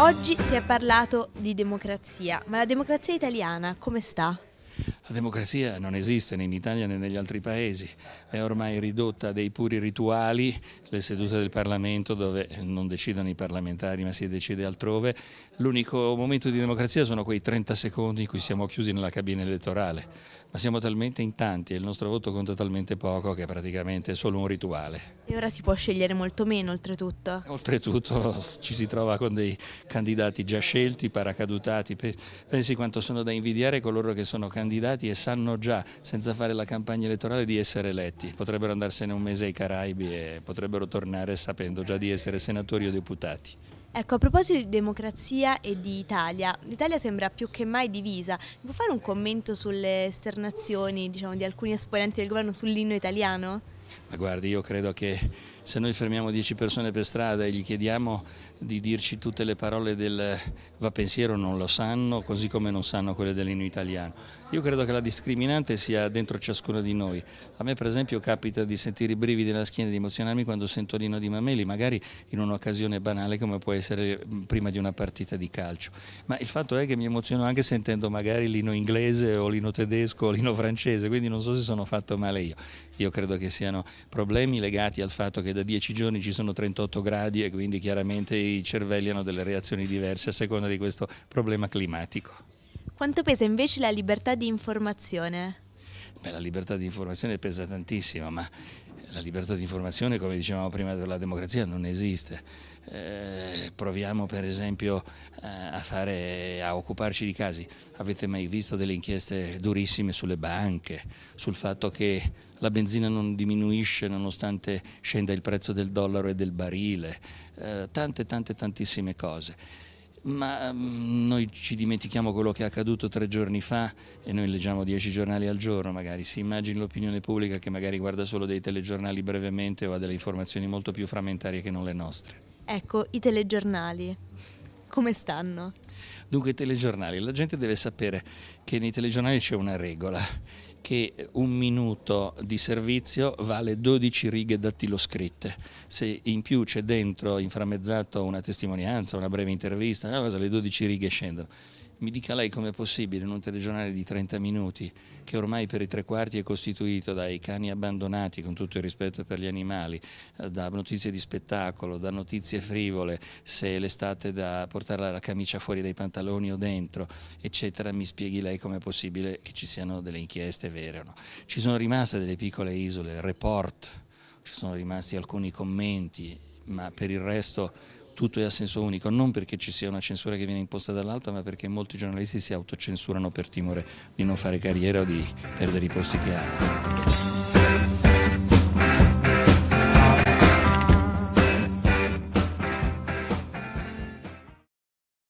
Oggi si è parlato di democrazia, ma la democrazia italiana come sta? La democrazia non esiste né in Italia né negli altri paesi, è ormai ridotta a dei puri rituali, le sedute del Parlamento dove non decidono i parlamentari ma si decide altrove. L'unico momento di democrazia sono quei 30 secondi in cui siamo chiusi nella cabina elettorale, ma siamo talmente in tanti e il nostro voto conta talmente poco che praticamente è solo un rituale. E ora si può scegliere molto meno oltretutto? Oltretutto ci si trova con dei candidati già scelti, paracadutati, pensi quanto sono da invidiare coloro che sono candidati candidati e sanno già, senza fare la campagna elettorale, di essere eletti. Potrebbero andarsene un mese ai Caraibi e potrebbero tornare sapendo già di essere senatori o deputati. Ecco, a proposito di democrazia e di Italia, l'Italia sembra più che mai divisa. Mi può fare un commento sulle esternazioni diciamo, di alcuni esponenti del governo sull'inno italiano? Ma guardi, io credo che se noi fermiamo 10 persone per strada e gli chiediamo di dirci tutte le parole del va pensiero non lo sanno, così come non sanno quelle dell'inno italiano. Io credo che la discriminante sia dentro ciascuno di noi. A me per esempio capita di sentire i brividi nella schiena, e di emozionarmi quando sento l'inno di Mameli, magari in un'occasione banale come può essere prima di una partita di calcio. Ma il fatto è che mi emoziono anche sentendo magari l'inno inglese o l'inno tedesco o l'inno francese, quindi non so se sono fatto male io. Io credo che siano sono problemi legati al fatto che da dieci giorni ci sono 38 gradi e quindi chiaramente i cervelli hanno delle reazioni diverse a seconda di questo problema climatico. Quanto pesa invece la libertà di informazione? Beh, la libertà di informazione pesa tantissimo, ma la libertà di informazione, come dicevamo prima della democrazia, non esiste. Eh, proviamo per esempio eh, a, fare, a, occuparci di casi. Avete mai visto delle inchieste durissime sulle banche, sul fatto che la benzina non diminuisce nonostante scenda il prezzo del dollaro e del barile, eh, tante tante tantissime cose ma ehm, noi ci dimentichiamo quello che è accaduto tre giorni fa e noi leggiamo dieci giornali al giorno magari, si immagini l'opinione pubblica che magari guarda solo dei telegiornali brevemente o ha delle informazioni molto più frammentarie che non le nostre. Ecco, i telegiornali come stanno? Dunque i telegiornali, la gente deve sapere che nei telegiornali c'è una regola, che un minuto di servizio vale 12 righe dattiloscritte. Se in più c'è dentro inframmezzato una testimonianza, una breve intervista, una cosa, le 12 righe scendono. Mi dica lei com'è possibile in un telegiornale di 30 minuti, che ormai per i tre quarti è costituito dai cani abbandonati, con tutto il rispetto per gli animali, eh, da notizie di spettacolo, da notizie frivole, se l'estate da portare la camicia fuori dai dei pantaloni o dentro, eccetera, mi spieghi lei come è possibile che ci siano delle inchieste vere o no. Ci sono rimaste delle piccole isole, report, ci sono rimasti alcuni commenti, ma per il resto tutto è a senso unico, non perché ci sia una censura che viene imposta dall'alto, ma perché molti giornalisti si autocensurano per timore di non fare carriera o di perdere i posti che hanno.